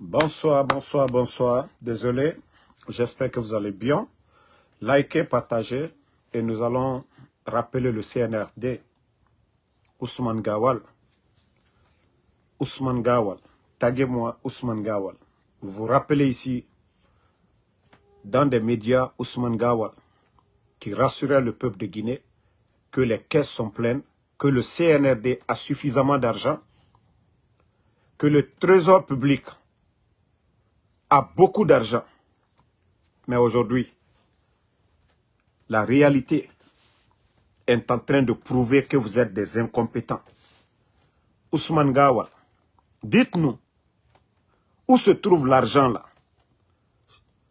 Bonsoir, bonsoir, bonsoir. Désolé, j'espère que vous allez bien. Likez, partagez et nous allons rappeler le CNRD. Ousmane Gawal. Ousmane Gawal. Taguez-moi Ousmane Gawal. Vous vous rappelez ici, dans des médias, Ousmane Gawal, qui rassurait le peuple de Guinée que les caisses sont pleines, que le CNRD a suffisamment d'argent, que le trésor public beaucoup d'argent. Mais aujourd'hui, la réalité est en train de prouver que vous êtes des incompétents. Ousmane Gawal, dites-nous où se trouve l'argent là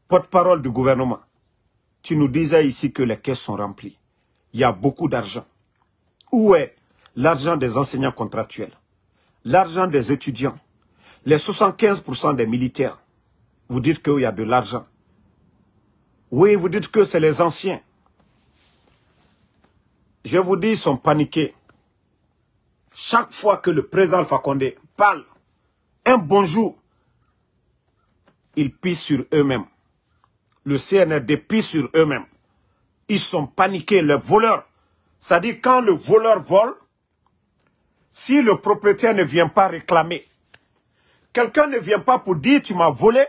Porte-parole du gouvernement, tu nous disais ici que les caisses sont remplies. Il y a beaucoup d'argent. Où est l'argent des enseignants contractuels L'argent des étudiants Les 75% des militaires vous dites qu'il y a de l'argent. Oui, vous dites que c'est les anciens. Je vous dis, ils sont paniqués. Chaque fois que le président Fakonde parle, un bonjour, ils pissent sur eux-mêmes. Le CNRD pisse sur eux-mêmes. Ils sont paniqués, les voleurs. C'est-à-dire quand le voleur vole, si le propriétaire ne vient pas réclamer, quelqu'un ne vient pas pour dire tu m'as volé,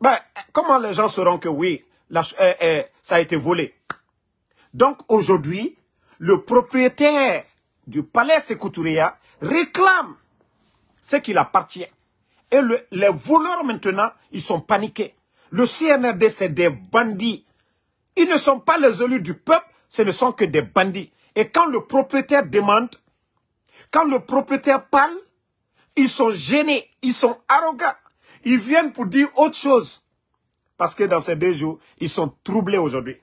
ben, comment les gens sauront que oui, euh, euh, ça a été volé Donc aujourd'hui, le propriétaire du palais Sekuturia réclame ce qui appartient. Et les voleurs maintenant, ils sont paniqués. Le CNRD, c'est des bandits. Ils ne sont pas les élus du peuple, ce ne sont que des bandits. Et quand le propriétaire demande, quand le propriétaire parle, ils sont gênés, ils sont arrogants. Ils viennent pour dire autre chose. Parce que dans ces deux jours, ils sont troublés aujourd'hui.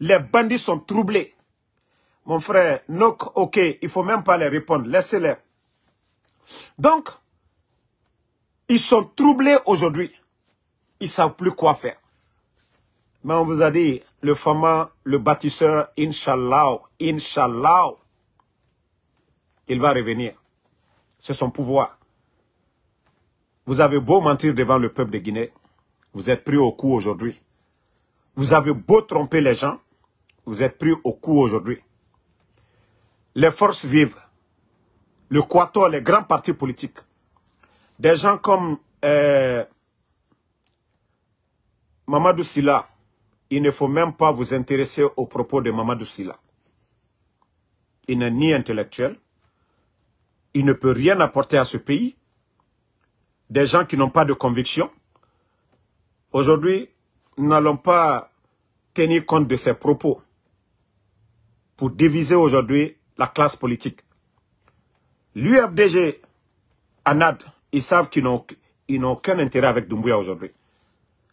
Les bandits sont troublés. Mon frère, ok, il ne faut même pas les répondre. Laissez-les. Donc, ils sont troublés aujourd'hui. Ils ne savent plus quoi faire. Mais on vous a dit, le format, le bâtisseur, Inch'Allah, Inch'Allah, il va revenir. C'est son pouvoir. Vous avez beau mentir devant le peuple de Guinée, vous êtes pris au coup aujourd'hui. Vous avez beau tromper les gens, vous êtes pris au coup aujourd'hui. Les forces vives, le Quator, les grands partis politiques, des gens comme euh, Mamadou Silla, il ne faut même pas vous intéresser aux propos de Mamadou Silla. Il n'est ni intellectuel, il ne peut rien apporter à ce pays, des gens qui n'ont pas de conviction. Aujourd'hui, nous n'allons pas tenir compte de ces propos pour diviser aujourd'hui la classe politique. L'UFDG, ANAD, ils savent qu'ils n'ont aucun intérêt avec Doumbouya aujourd'hui.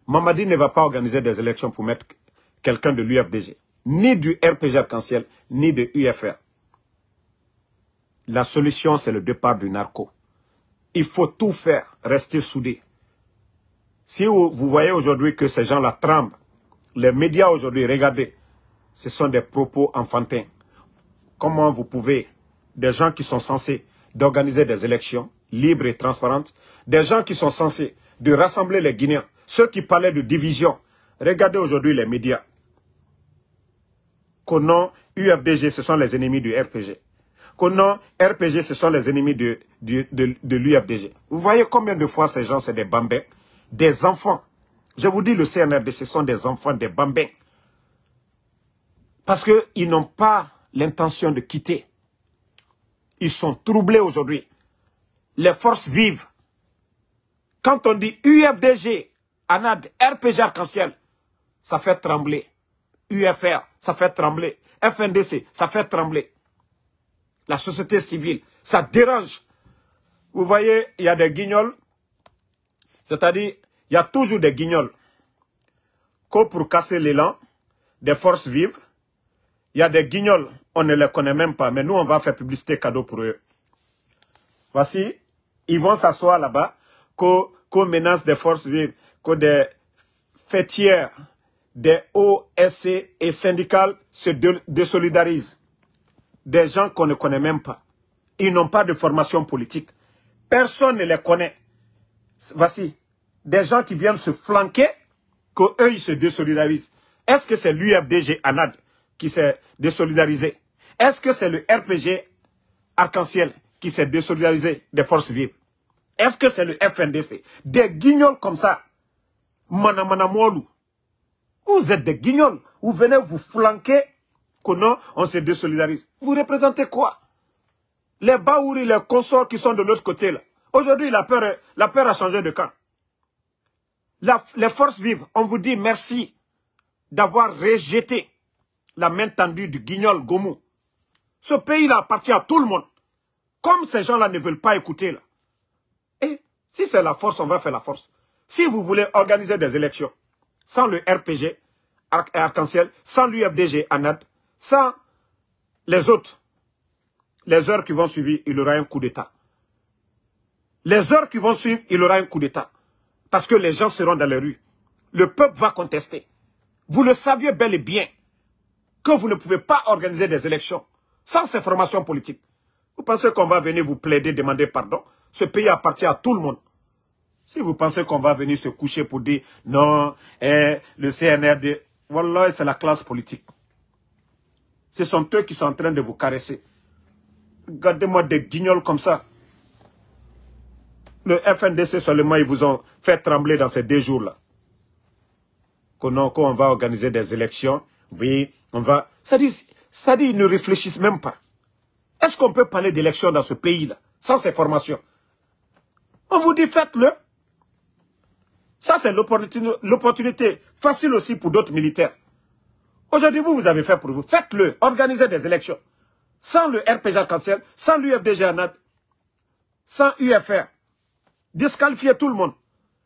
Mamadi ne va pas organiser des élections pour mettre quelqu'un de l'UFDG, ni du RPG Arc-en-Ciel, ni de UFR. La solution, c'est le départ du narco il faut tout faire, rester soudé. Si vous, voyez aujourd'hui que ces gens-là tremblent, les médias aujourd'hui, regardez, ce sont des propos enfantins. Comment vous pouvez, des gens qui sont censés d'organiser des élections libres et transparentes, des gens qui sont censés de rassembler les Guinéens, ceux qui parlaient de division, regardez aujourd'hui les médias. Connons, UFDG, ce sont les ennemis du RPG. Qu'on a RPG, ce sont les ennemis de, de, l'UFDG. Vous voyez combien de fois ces gens, c'est des bambins, des enfants. Je vous dis, le CNRD, ce sont des enfants, des bambins. Parce qu'ils n'ont pas l'intention de quitter. Ils sont troublés aujourd'hui. Les forces vivent. Quand on dit UFDG, ANAD, RPG Arc-en-Ciel, ça fait trembler. UFR, ça fait trembler. FNDC, ça fait trembler la société civile. Ça dérange. Vous voyez, il y a des guignols. C'est-à-dire, il y a toujours des guignols. Que pour casser l'élan des forces vives, il y a des guignols, on ne les connaît même pas, mais nous, on va faire publicité cadeau pour eux. Voici, ils vont s'asseoir là-bas, qu'on menace des forces vives, que des fêtières des OSC et syndicales se désolidarisent des gens qu'on ne connaît même pas. Ils n'ont pas de formation politique. Personne ne les connaît. Voici, des gens qui viennent se flanquer, qu'eux, ils se désolidarisent. Est-ce que c'est l'UFDG ANAD qui s'est désolidarisé Est-ce que c'est le RPG Arc-en-Ciel qui s'est désolidarisé des forces vives Est-ce que c'est le FNDC Des guignols comme ça, molu, Vous êtes des guignols. Vous venez vous flanquer que non, on se désolidarise. Vous représentez quoi Les Baouri, les consorts qui sont de l'autre côté, là. Aujourd'hui, la peur, la peur a changé de camp. les forces vives, on vous dit merci d'avoir rejeté la main tendue du guignol Gomu. Ce pays-là appartient à tout le monde. Comme ces gens-là ne veulent pas écouter, là. Et si c'est la force, on va faire la force. Si vous voulez organiser des élections sans le RPG, Arc-en-Ciel, sans l'UFDG, ANAD, sans les autres, les heures qui vont suivre, il y aura un coup d'État. Les heures qui vont suivre, il y aura un coup d'État. Parce que les gens seront dans les rues. Le peuple va contester. Vous le saviez bel et bien que vous ne pouvez pas organiser des élections sans ces formations politiques. Vous pensez qu'on va venir vous plaider, demander pardon Ce pays appartient à tout le monde. Si vous pensez qu'on va venir se coucher pour dire non, eh, le CNRD, voilà, c'est la classe politique. Ce sont eux qui sont en train de vous caresser. Regardez-moi des guignols comme ça. Le FNDC seulement, ils vous ont fait trembler dans ces deux jours-là. Qu'on on va organiser des élections. voyez, on va... Ça dit, ça ils ne réfléchissent même pas. Est-ce qu'on peut parler d'élections dans ce pays-là, sans ces formations On vous dit, faites-le. Ça, c'est l'opportunité facile aussi pour d'autres militaires. Aujourd'hui, vous, vous avez fait pour vous. Faites-le. Organisez des élections. Sans le RPG cancer sans l'UFDG sans UFR. Disqualifiez tout le monde.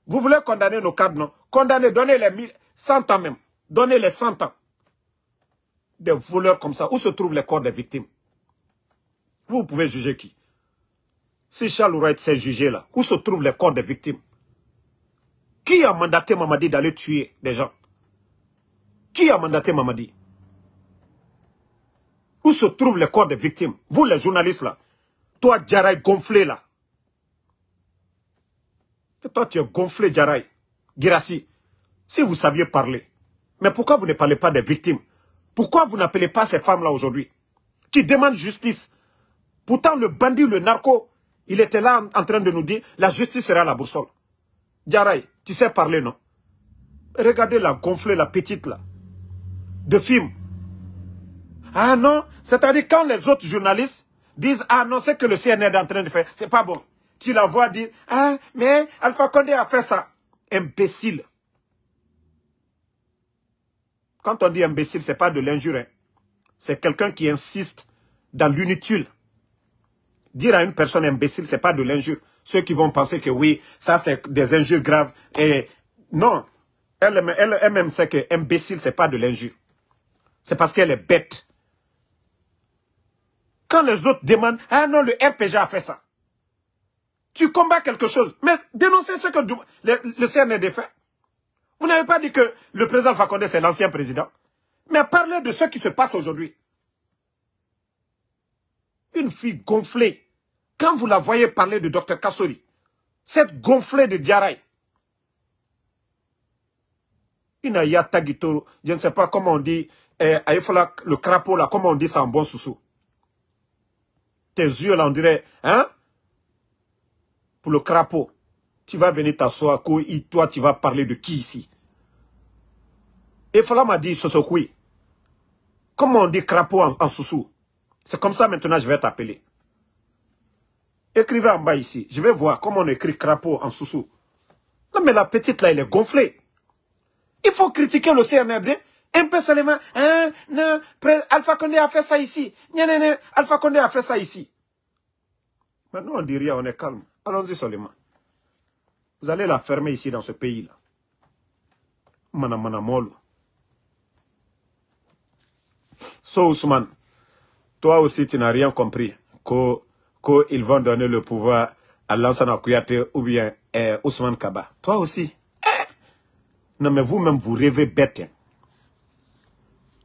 Vous voulez condamner nos cadres, non Condamner, donner les 100 ans même. Donner les 100 ans. Des voleurs comme ça. Où se trouvent les corps des victimes Vous pouvez juger qui Si Charles Wright s'est jugé là, où se trouvent les corps des victimes Qui a mandaté Mamadi d'aller tuer des gens qui a mandaté Mamadi Où se trouvent les corps des victimes Vous les journalistes là. Toi, Djaraï, gonflé là. toi, tu es gonflé, Djaraï. Girassi, si vous saviez parler, mais pourquoi vous ne parlez pas des victimes Pourquoi vous n'appelez pas ces femmes-là aujourd'hui Qui demandent justice. Pourtant, le bandit, le narco, il était là en train de nous dire la justice sera à la boussole. Djaraï, tu sais parler, non Regardez la gonflée, la petite là de films. Ah non, c'est-à-dire quand les autres journalistes disent « Ah non, c'est que le CNN est en train de faire, c'est pas bon. » Tu la vois dire « Ah, mais Alpha Condé a fait ça. » Imbécile. Quand on dit imbécile, c'est pas de l'injure. Hein. C'est quelqu'un qui insiste dans l'inutile. Dire à une personne imbécile, c'est pas de l'injure. Ceux qui vont penser que oui, ça c'est des injures graves. Et non, elle-même sait que imbécile, c'est pas de l'injure c'est parce qu'elle est bête. Quand les autres demandent, ah non, le RPG a fait ça. Tu combats quelque chose, mais dénoncez ce que le, le CND e fait. Vous n'avez pas dit que le président Fakonde, c'est l'ancien président. Mais parlez de ce qui se passe aujourd'hui. Une fille gonflée, quand vous la voyez parler de Dr Kassori, cette gonflée de Diaraï, Inaya tagito, je ne sais pas comment on dit, eh, la le crapaud là, comment on dit ça en bon soussou Tes yeux là, on dirait, hein Pour le crapaud, tu vas venir t'asseoir, toi tu vas parler de qui ici Aïfola m'a dit, oui comment on dit crapaud en, en C'est comme ça maintenant je vais t'appeler. Écrivez en bas ici. Je vais voir comment on écrit crapaud en sousou. Non mais la petite là, elle est gonflée. Il faut critiquer le CNRD. Un peu seulement. non, Alpha Condé a fait ça ici. Nya, Alpha Condé a fait ça ici. Maintenant, on dit rien, on est calme. Allons-y seulement. Vous allez la fermer ici dans ce pays-là. Mana mana molo. So Ousmane, toi aussi tu n'as rien compris qu'ils vont donner le pouvoir à Lansana Kouyaté ou bien à eh, Ousmane Kaba. Toi aussi. Eh! Non mais vous-même vous rêvez bête. Hein.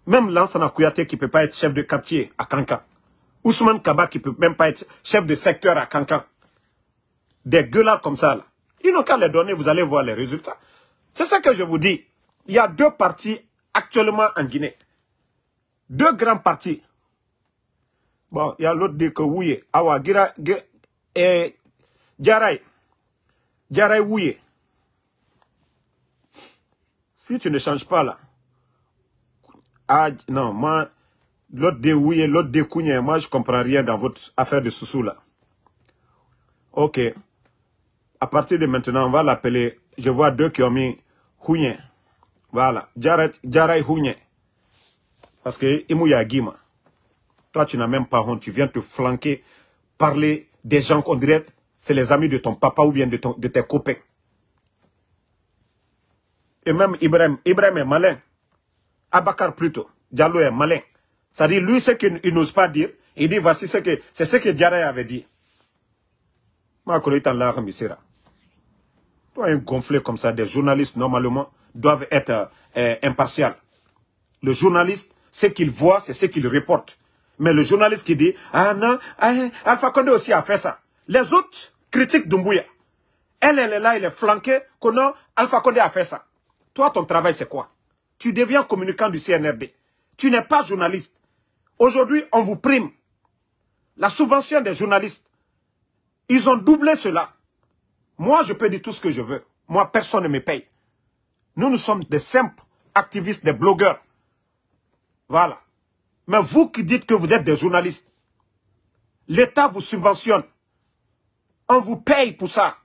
Même Lansana Kouyaté qui ne peut pas être chef de quartier à Kankan. Ousmane Kaba qui ne peut même pas être chef de secteur à Kankan. Des gueulards comme ça, là. ils n'ont qu'à les donner, vous allez voir les résultats. C'est ça que je vous dis. Il y a deux partis actuellement en Guinée. Deux grands partis. Bon, il y a l'autre dit que Awa, Gira, et eh, Djaray. Djaray ouye. Si tu ne changes pas là, ah, non, moi, l'autre de l'autre de hein. moi, je comprends rien dans votre affaire de Soussou, là. Ok. À partir de maintenant, on va l'appeler. Je vois deux qui ont mis Voilà. Djaray Parce que, Imouya gima Toi, tu n'as même pas honte. Tu viens te flanquer, parler des gens qu'on dirait, c'est les amis de ton papa ou bien de, ton, de tes copains. Et même Ibrahim, Ibrahim est malin. Abakar plutôt, Diallo est malin. C'est-à-dire, lui, ce qu'il n'ose pas dire, il dit, voici ce que, c'est ce que Diarra avait dit. Toi, un gonflé comme ça, des journalistes, normalement, doivent être euh, impartials. impartial. Le journaliste, ce qu'il voit, c'est ce qu'il reporte. Mais le journaliste qui dit, ah non, ah, Alpha Condé aussi a fait ça. Les autres critiquent Dumbuya. Elle, elle est là, elle est flanquée, que non, Alpha Condé a fait ça. Toi, ton travail, c'est quoi tu deviens communicant du CNRD. Tu n'es pas journaliste. Aujourd'hui, on vous prime. La subvention des journalistes, ils ont doublé cela. Moi, je peux dire tout ce que je veux. Moi, personne ne me paye. Nous, nous sommes des simples activistes, des blogueurs. Voilà. Mais vous qui dites que vous êtes des journalistes, l'État vous subventionne. On vous paye pour ça.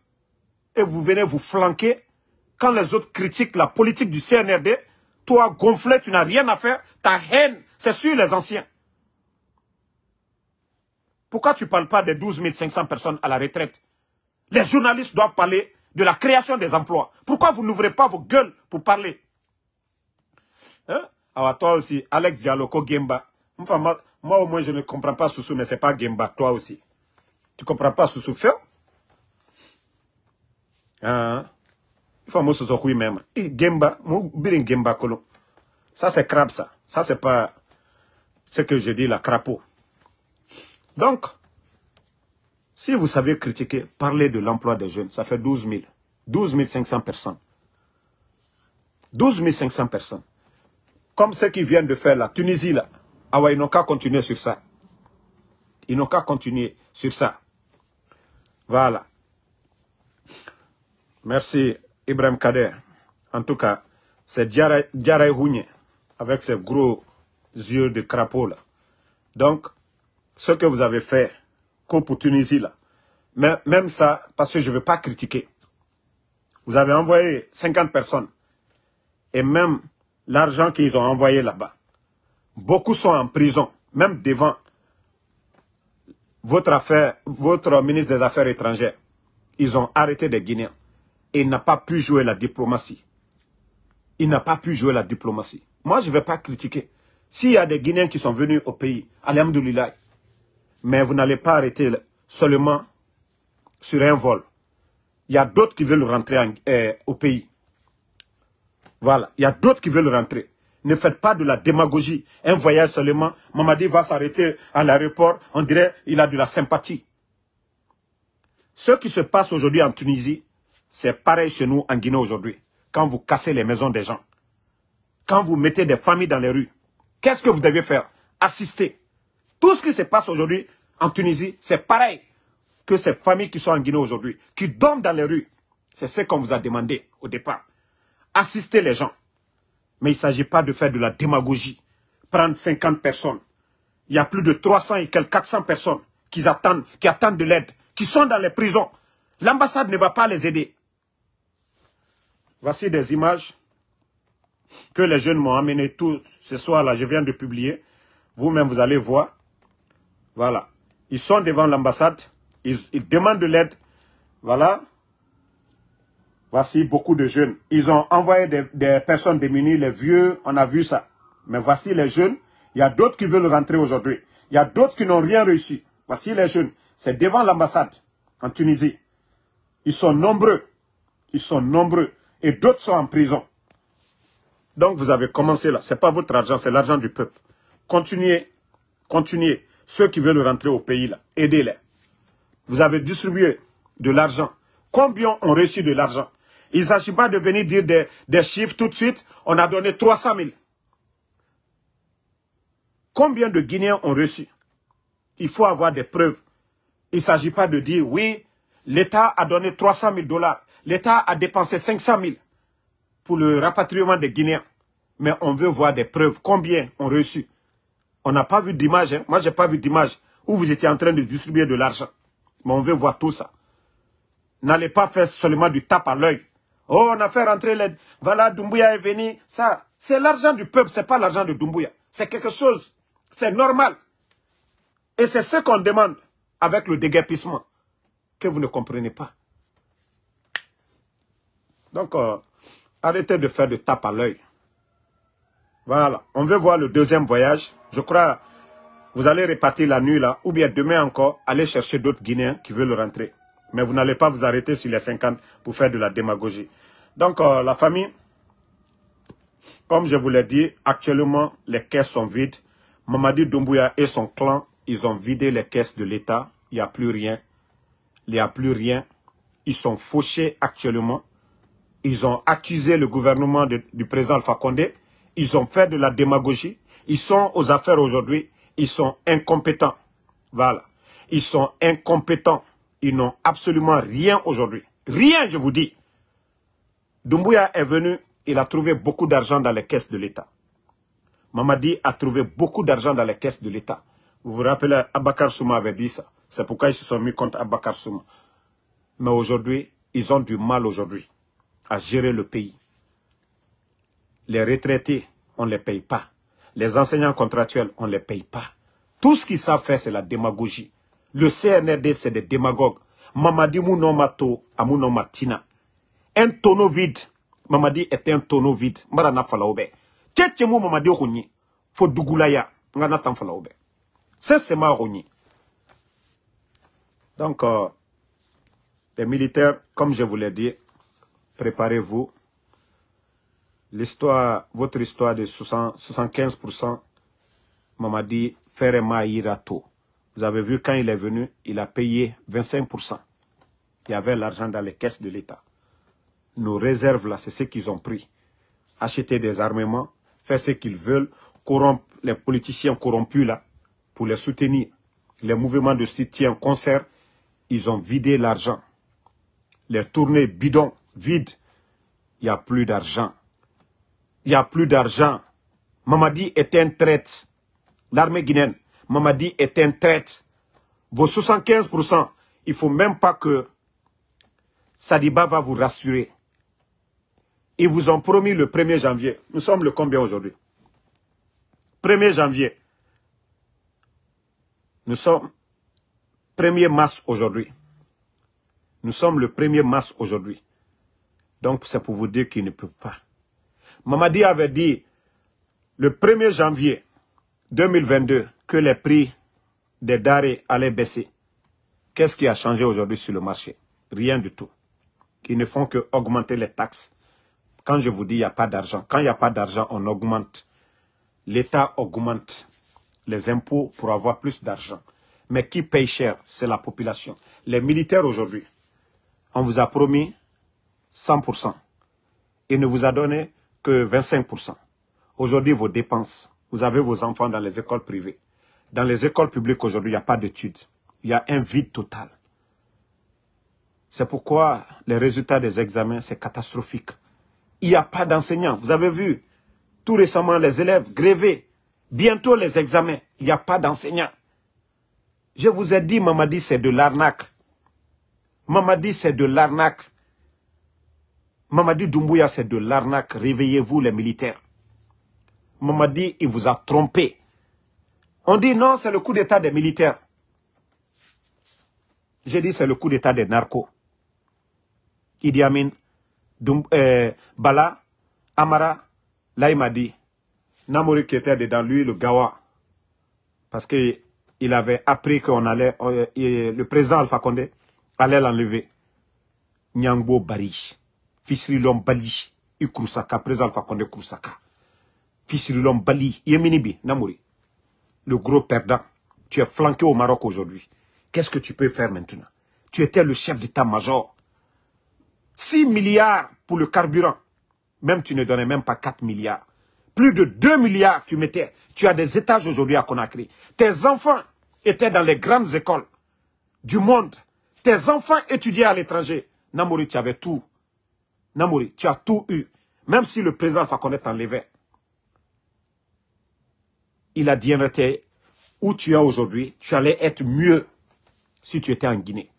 Et vous venez vous flanquer quand les autres critiquent la politique du CNRD toi, gonflé, tu n'as rien à faire. Ta haine, c'est sur les anciens. Pourquoi tu ne parles pas des 12 500 personnes à la retraite Les journalistes doivent parler de la création des emplois. Pourquoi vous n'ouvrez pas vos gueules pour parler hein? Alors ah, toi aussi, Alex Dialoko Gemba. moi, au moins je ne comprends pas Soussou, mais ce n'est pas Gemba, toi aussi. Tu ne comprends pas Soussou Feu hein? Il faut que je même. Gemba, Ça, c'est crabe, ça. Ça, c'est pas ce que je dis, la crapaud. Donc, si vous savez critiquer, parler de l'emploi des jeunes. Ça fait 12 000. 12 500 personnes. 12 500 personnes. Comme ceux qui viennent de faire la Tunisie, là. Ah ouais, ils n'ont qu'à continuer sur ça. Ils n'ont qu'à continuer sur ça. Voilà. Merci. Ibrahim Kader, en tout cas, c'est Djaraï Hounye, avec ses gros yeux de crapaud là. Donc, ce que vous avez fait, pour Tunisie là, même ça, parce que je ne veux pas critiquer. Vous avez envoyé 50 personnes. Et même l'argent qu'ils ont envoyé là-bas, beaucoup sont en prison, même devant votre, affaire, votre ministre des Affaires étrangères. Ils ont arrêté des Guinéens il n'a pas pu jouer la diplomatie. Il n'a pas pu jouer la diplomatie. Moi, je ne vais pas critiquer. S'il y a des Guinéens qui sont venus au pays, alhamdoulilah, mais vous n'allez pas arrêter seulement sur un vol. Il y a d'autres qui veulent rentrer eh, au pays. Voilà, il y a d'autres qui veulent rentrer. Ne faites pas de la démagogie. Un voyage seulement, Mamadi va s'arrêter à l'aéroport, on dirait qu'il a de la sympathie. Ce qui se passe aujourd'hui en Tunisie, c'est pareil chez nous en Guinée aujourd'hui. Quand vous cassez les maisons des gens, quand vous mettez des familles dans les rues, qu'est-ce que vous devez faire Assister. Tout ce qui se passe aujourd'hui en Tunisie, c'est pareil que ces familles qui sont en Guinée aujourd'hui, qui dorment dans les rues. C'est ce qu'on vous a demandé au départ. Assister les gens. Mais il ne s'agit pas de faire de la démagogie. Prendre 50 personnes. Il y a plus de 300 et quelques 400 personnes qui attendent, qui attendent de l'aide, qui sont dans les prisons. L'ambassade ne va pas les aider. Voici des images que les jeunes m'ont amenées tout ce soir-là. Je viens de publier. Vous-même, vous allez voir. Voilà. Ils sont devant l'ambassade. Ils, demandent de l'aide. Voilà. Voici beaucoup de jeunes. Ils ont envoyé des, des personnes démunies, les vieux, on a vu ça. Mais voici les jeunes. Il y a d'autres qui veulent rentrer aujourd'hui. Il y a d'autres qui n'ont rien réussi. Voici les jeunes. C'est devant l'ambassade en Tunisie. Ils sont nombreux. Ils sont nombreux et d'autres sont en prison. Donc vous avez commencé là. Ce n'est pas votre argent, c'est l'argent du peuple. Continuez, continuez. Ceux qui veulent rentrer au pays là, aidez-les. Vous avez distribué de l'argent. Combien ont reçu de l'argent Il ne s'agit pas de venir dire des, chiffres tout de suite. On a donné 300 000. Combien de Guinéens ont reçu Il faut avoir des preuves. Il ne s'agit pas de dire, oui, l'État a donné 300 000 dollars l'État a dépensé 500 000 pour le rapatriement des Guinéens. Mais on veut voir des preuves. Combien ont reçu On n'a pas vu d'image. Hein. Moi, je n'ai pas vu d'image où vous étiez en train de distribuer de l'argent. Mais on veut voir tout ça. N'allez pas faire seulement du tap à l'œil. Oh, on a fait rentrer les... Voilà, Doumbouya est venu. Ça, c'est l'argent du peuple, c'est pas l'argent de Doumbouya. C'est quelque chose, c'est normal. Et c'est ce qu'on demande avec le déguerpissement que vous ne comprenez pas. Donc, euh, arrêtez de faire de tape à l'œil. Voilà. On veut voir le deuxième voyage. Je crois, vous allez répartir la nuit là, ou bien demain encore, allez chercher d'autres Guinéens qui veulent rentrer. Mais vous n'allez pas vous arrêter sur les 50 pour faire de la démagogie. Donc, euh, la famille, comme je vous l'ai dit, actuellement, les caisses sont vides. Mamadi Doumbouya et son clan, ils ont vidé les caisses de l'État. Il n'y a plus rien. Il n'y a plus rien. Ils sont fauchés actuellement. Ils ont accusé le gouvernement du président Alpha Ils ont fait de la démagogie. Ils sont aux affaires aujourd'hui. Ils sont incompétents. Voilà. Ils sont incompétents. Ils n'ont absolument rien aujourd'hui. Rien, je vous dis. Doumbouya est venu. Il a trouvé beaucoup d'argent dans les caisses de l'État. Mamadi a trouvé beaucoup d'argent dans les caisses de l'État. Vous vous rappelez, Abakar Souma avait dit ça. C'est pourquoi ils se sont mis contre Abakar Souma. Mais aujourd'hui, ils ont du mal aujourd'hui à gérer le pays. Les retraités, on ne les paye pas. Les enseignants contractuels, on ne les paye pas. Tout ce qu'ils savent faire, c'est la démagogie. Le CNRD, c'est des démagogues. Mamadi Mounomato, Amounomatina. Un tonneau vide. Mamadi est un tonneau vide. Marana Falaobe. Tchétchémou Mamadi Rouni. un Nganatan Falaobe. C'est ma Rouni. Donc, euh, les militaires, comme je vous l'ai dit, préparez-vous. L'histoire, votre histoire de 75%, Mamadi Ferema Irato. Vous avez vu quand il est venu, il a payé 25%. Il y avait l'argent dans les caisses de l'État. Nos réserves là, c'est ce qu'ils ont pris. Acheter des armements, faire ce qu'ils veulent, corrompre les politiciens corrompus là, pour les soutenir. Les mouvements de soutien, concert, ils ont vidé l'argent. Les tournées bidons, vide. Il n'y a plus d'argent. Il n'y a plus d'argent. Mamadi est un traite. L'armée guinéenne, Mamadi est un traite. Vos 75%, il ne faut même pas que Sadiba va vous rassurer. Ils vous ont promis le 1er janvier. Nous sommes le combien aujourd'hui 1er janvier. Nous sommes 1er mars aujourd'hui. Nous sommes le 1er mars aujourd'hui. Donc, c'est pour vous dire qu'ils ne peuvent pas. Mamadi avait dit le 1er janvier 2022 que les prix des darés allaient baisser. Qu'est-ce qui a changé aujourd'hui sur le marché Rien du tout. Ils ne font qu'augmenter les taxes. Quand je vous dis qu'il n'y a pas d'argent, quand il n'y a pas d'argent, on augmente. L'État augmente les impôts pour avoir plus d'argent. Mais qui paye cher C'est la population. Les militaires aujourd'hui, on vous a promis 100% il ne vous a donné que 25%. Aujourd'hui, vos dépenses, vous avez vos enfants dans les écoles privées. Dans les écoles publiques, aujourd'hui, il n'y a pas d'études. Il y a un vide total. C'est pourquoi les résultats des examens, c'est catastrophique. Il n'y a pas d'enseignants. Vous avez vu, tout récemment, les élèves grévés. Bientôt les examens, il n'y a pas d'enseignants. Je vous ai dit, dit, c'est de l'arnaque. dit, c'est de l'arnaque. Mamadi Doumbouya, c'est de l'arnaque. Réveillez-vous les militaires. Mamadi, il vous a trompé. On dit non, c'est le coup d'état des militaires. J'ai dit c'est le coup d'état des narcos. Idi Amin, euh, Bala, Amara, là il m'a dit, Namori qui était dedans lui, le Gawa, parce qu'il avait appris que allait, euh, le président Alpha Condé allait l'enlever. Nyangbo Bari l'homme bali i kurusaka le fakonde condé kurusaka bali le gros perdant tu es flanqué au maroc aujourd'hui qu'est ce que tu peux faire maintenant tu étais le chef d'état major 6 milliards pour le carburant même tu ne donnais même pas 4 milliards plus de 2 milliards tu mettais tu as des étages aujourd'hui à conakry tes enfants étaient dans les grandes écoles du monde tes enfants étudiaient à l'étranger Namori, tu avais tout Namouri, tu as tout eu. Même si le président Fakonde t'enlevait. Il a dit où tu es aujourd'hui, tu allais être mieux si tu étais en Guinée.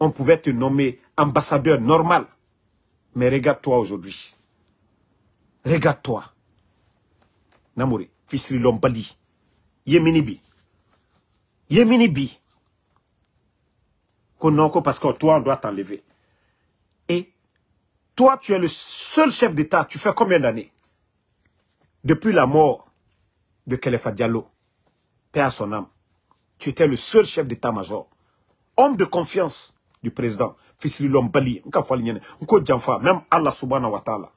On pouvait te nommer ambassadeur normal. Mais regarde-toi aujourd'hui. Regarde-toi. Namouri, de Lombali, Yeminibi. Yeminibi. Konoko, parce que toi, on doit t'enlever. Et toi, tu es le seul chef d'État. Tu fais combien d'années Depuis la mort de Khalifa Diallo, père à son âme, tu étais le seul chef d'État-major, homme de confiance du président, fils Bali, même Allah subhanahu wa ta'ala.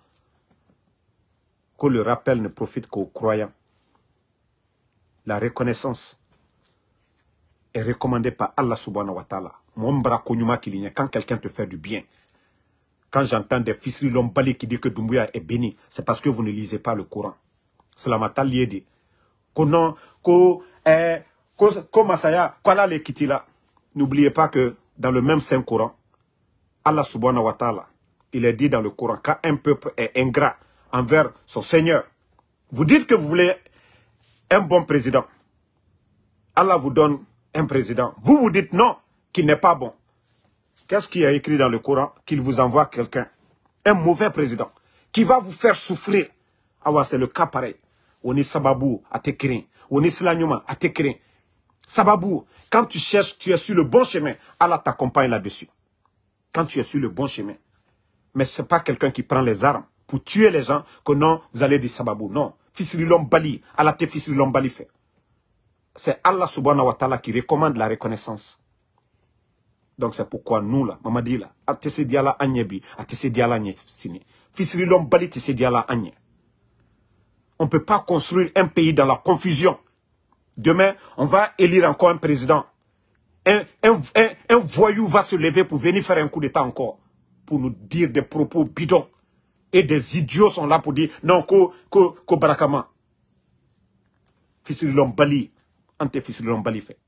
Que le rappel ne profite qu'aux croyants. La reconnaissance est recommandée par Allah subhanahu wa ta'ala. Quand quelqu'un te fait du bien, quand j'entends des fils Lombali qui dit que Doumbouya est béni, c'est parce que vous ne lisez pas le Coran. C'est eh, N'oubliez pas que dans le même Saint-Coran, Allah subhanahu wa ta'ala, il est dit dans le Coran, quand un peuple est ingrat envers son Seigneur, vous dites que vous voulez un bon président. Allah vous donne un président. Vous vous dites non, qu'il n'est pas bon. Qu'est-ce y a écrit dans le Coran Qu'il vous envoie quelqu'un, un mauvais président, qui va vous faire souffrir. Ah ouais, c'est le cas pareil. On est sababou à t'écrire. On est à t'écrire. Sababou, quand tu cherches, tu es sur le bon chemin. Allah t'accompagne là-dessus. Quand tu es sur le bon chemin. Mais ce n'est pas quelqu'un qui prend les armes pour tuer les gens que non, vous allez dire sababou. Non. Fils bali. Allah te fils bali fait. C'est Allah subhanahu wa ta'ala qui recommande la reconnaissance. Donc c'est pourquoi nous là, maman dit là, bi, l'homme bali On ne peut pas construire un pays dans la confusion. Demain, on va élire encore un président. Un, voyou va se lever pour venir faire un coup d'état encore. Pour nous dire des propos bidons. Et des idiots sont là pour dire non, ko, ko, ko barakama. Fisri l'homme bali. Ante fisri l'homme bali fait.